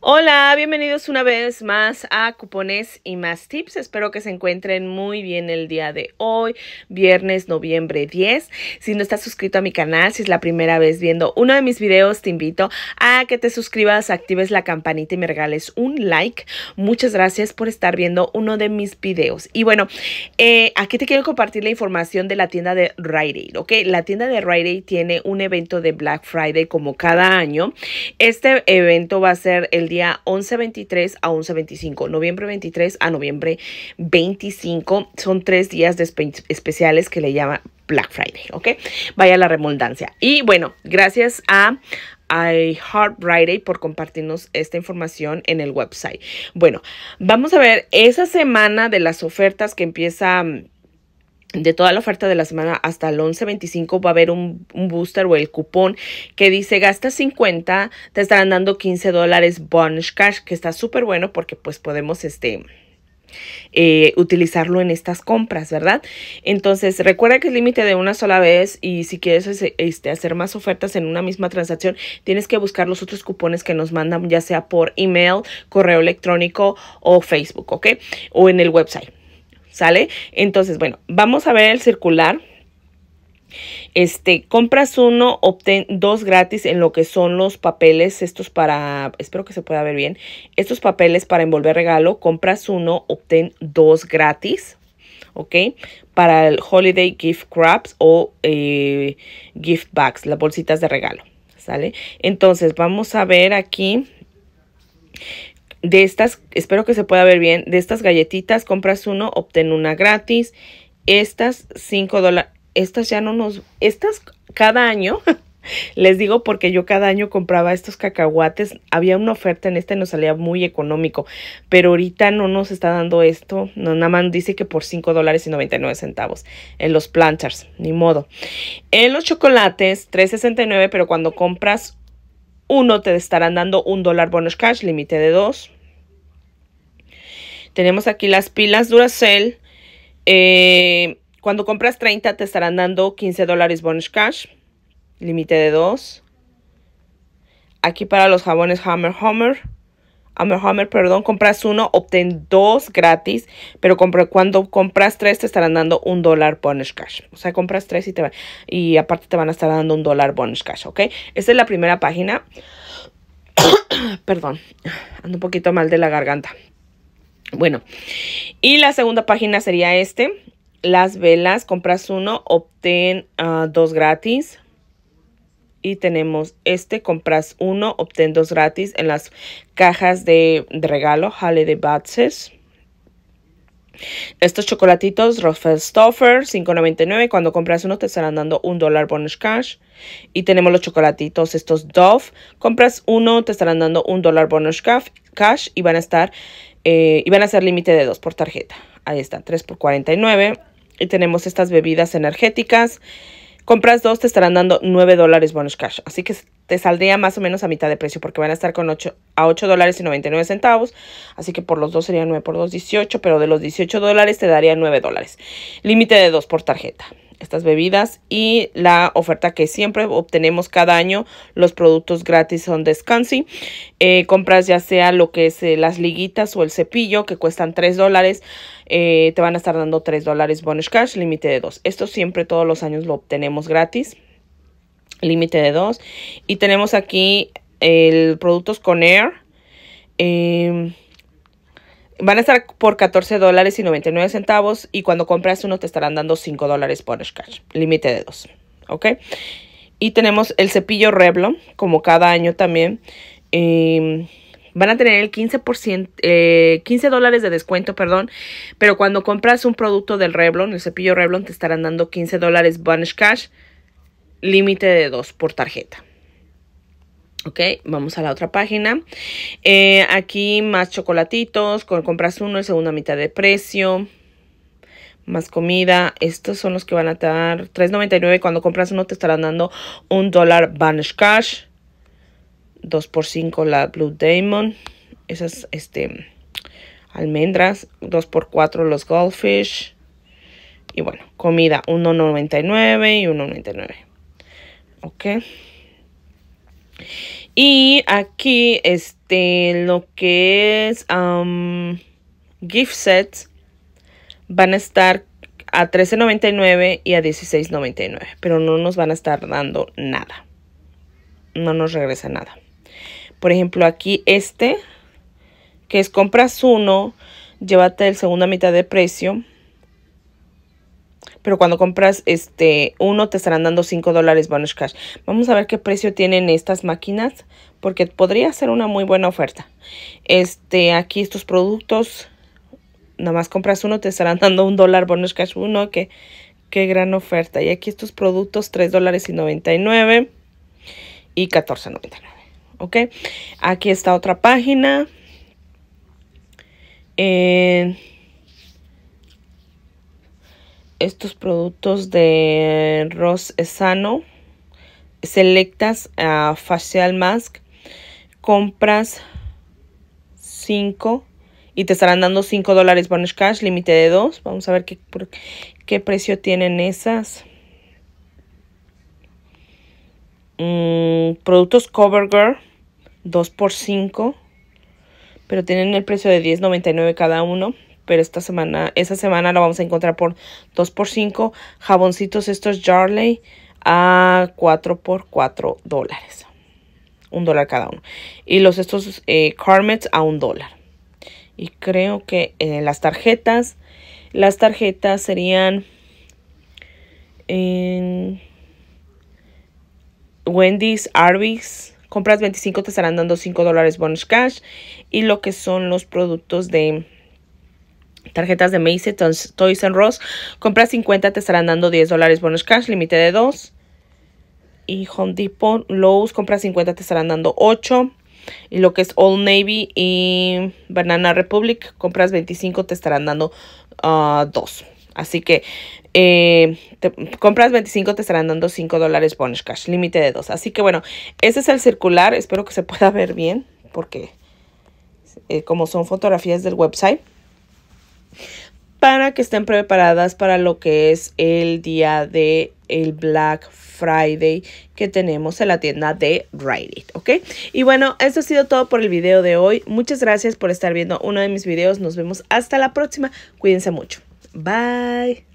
Hola, bienvenidos una vez más a Cupones y más tips. Espero que se encuentren muy bien el día de hoy, viernes noviembre 10. Si no estás suscrito a mi canal, si es la primera vez viendo uno de mis videos, te invito a que te suscribas, actives la campanita y me regales un like. Muchas gracias por estar viendo uno de mis videos. Y bueno, eh, aquí te quiero compartir la información de la tienda de Rite Aid, ¿ok? La tienda de Rite Aid tiene un evento de Black Friday como cada año. Este evento va a ser el día 11-23 a 11-25, noviembre 23 a noviembre 25. Son tres días especiales que le llama Black Friday, ¿ok? Vaya la remundancia. Y bueno, gracias a I Heart Friday por compartirnos esta información en el website. Bueno, vamos a ver esa semana de las ofertas que empieza mm, de toda la oferta de la semana hasta el 11.25 va a haber un, booster o el cupón que dice gasta 50, te estarán dando 15 dólares bonus cash, que está súper bueno porque pues podemos este... Eh, utilizarlo en estas compras, ¿verdad? Entonces, recuerda que es límite de una sola vez y si quieres este, hacer más ofertas en una misma transacción, tienes que buscar los otros cupones que nos mandan, ya sea por email, correo electrónico o Facebook, ¿ok? O en el website. ¿sale? Entonces, bueno, vamos a ver el circular. Este, compras uno, obtén dos gratis en lo que son los papeles, estos para, espero que se pueda ver bien, estos papeles para envolver regalo, compras uno, obtén dos gratis, ¿ok? Para el Holiday Gift Wraps o eh, Gift Bags, las bolsitas de regalo, ¿sale? Entonces, vamos a ver aquí de estas, espero que se pueda ver bien, de estas galletitas compras uno, obtén una gratis. Estas 5 dólares, estas ya no nos, estas cada año, les digo porque yo cada año compraba estos cacahuates, había una oferta en este, nos salía muy económico, pero ahorita no nos está dando esto, no, nada más dice que por cinco dólares y 99 centavos en los planters, ni modo. En los chocolates, 3.69, pero cuando compras uno te estarán dando un dólar bonus cash, límite de 2. Tenemos aquí las pilas Duracell. Eh, cuando compras 30 te estarán dando 15 dólares bonus cash, límite de 2. Aquí para los jabones Hammer Hammer a perdón, compras uno, obtén dos gratis, pero cuando compras tres te estarán dando un dólar bonus cash. O sea, compras tres y, te va, y aparte te van a estar dando un dólar bonus cash, ¿ok? Esta es la primera página. perdón, ando un poquito mal de la garganta. Bueno, y la segunda página sería este. Las velas, compras uno, obtén ah, dos gratis tenemos este, compras uno, obtén dos gratis en las cajas de, regalo, Hale de Batches. Estos chocolatitos, Stoffer, $5.99. Cuando compras uno te estarán dando un dólar bonus cash. Y tenemos los chocolatitos, estos Dove. Compras uno, te estarán dando un dólar bonus cash y van a estar, eh, y van a ser límite de dos por tarjeta. Ahí está, 3 por 49. Y tenemos estas bebidas energéticas. Compras dos, te estarán dando 9 dólares bonus cash. Así que te saldría más o menos a mitad de precio porque van a estar con 8, a 8 dólares y 99 centavos. Así que por los dos serían 9 por 2, 18, pero de los 18 dólares te daría 9 dólares. Límite de 2 por tarjeta estas bebidas y la oferta que siempre obtenemos cada año, los productos gratis son Descansi. Eh, compras ya sea lo que es eh, las liguitas o el cepillo que cuestan 3 dólares, eh, te van a estar dando 3 dólares bonus cash, límite de 2. Esto siempre todos los años lo obtenemos gratis, límite de 2. Y tenemos aquí el productos con Air. Em, Van a estar por 14 dólares y 99 centavos y cuando compras uno te estarán dando 5 dólares por cash, límite de 2, ¿ok? Y tenemos el cepillo Revlon, como cada año también. van a tener el 15%, 15 eh, de descuento, perdón. Pero cuando compras un producto del Revlon, el cepillo Revlon, te estarán dando 15 dólares Cash, límite de 2 por tarjeta. Ok, vamos a la otra página. Eh, aquí más chocolatitos, compras uno, el segundo mitad de precio. Más comida. Estos son los que van a dar $3.99. Cuando compras uno te estarán dando un dólar Banish Cash. 2 por 5 la Blue Damon. Esas este, almendras. 2 por cuatro, los Goldfish. Y bueno, comida 1.99 y 1.99. Ok. Y aquí, este, lo que es um, gift sets van a estar a $13.99 y a $16.99, pero no nos van a estar dando nada. No nos regresa nada. Por ejemplo, aquí este, que es compras uno, llévate el segunda mitad de precio pero cuando compras este uno te estarán dando 5 dólares bonus cash. Vamos a ver qué precio tienen estas máquinas porque podría ser una muy buena oferta. Este, aquí estos productos, nada más compras uno te estarán dando un dólar bonus cash uno, que qué gran oferta. Y aquí estos productos $3.99 dólares y y 14.99. Ok, aquí está otra página. Eh, estos productos de Ross Sano, selectas a ah, facial mask, compras 5 y te estarán dando 5 dólares bonus cash, límite de 2. Vamos a ver qué, precio tienen esas. Mm, productos CoverGirl 2 por 5 pero tienen el precio de 10.99 cada uno pero esta semana, esa semana la vamos a encontrar por 2x5. Jaboncitos estos Jarley a 4 x 4 dólares. Un dólar cada uno. Y los estos eh, Carmets a un dólar. Y creo que eh, las tarjetas, las tarjetas serían Wendy's, Arby's. Compras 25 te estarán dando 5 dólares bonus cash. Y lo que son los productos de tarjetas de Macy's, Toys and Ross. Compras 50, te estarán dando 10 dólares bonus cash, límite de 2. Y Home Depot, Lowe's, compras 50, te estarán dando 8. Y lo que es Old Navy y Banana Republic, compras 25, te estarán dando 2. Ah, Así que eh, compras 25, te estarán dando 5 dólares bonus cash, límite de 2. Así que bueno, ese es el circular. Espero que se pueda ver bien porque eh, como son fotografías del website para que estén preparadas para lo que es el día de el Black Friday que tenemos en la tienda de Ride ¿ok? Y bueno, esto ha sido todo por el video de hoy. Muchas gracias por estar viendo uno de mis videos. Nos vemos hasta la próxima. Cuídense mucho. Bye.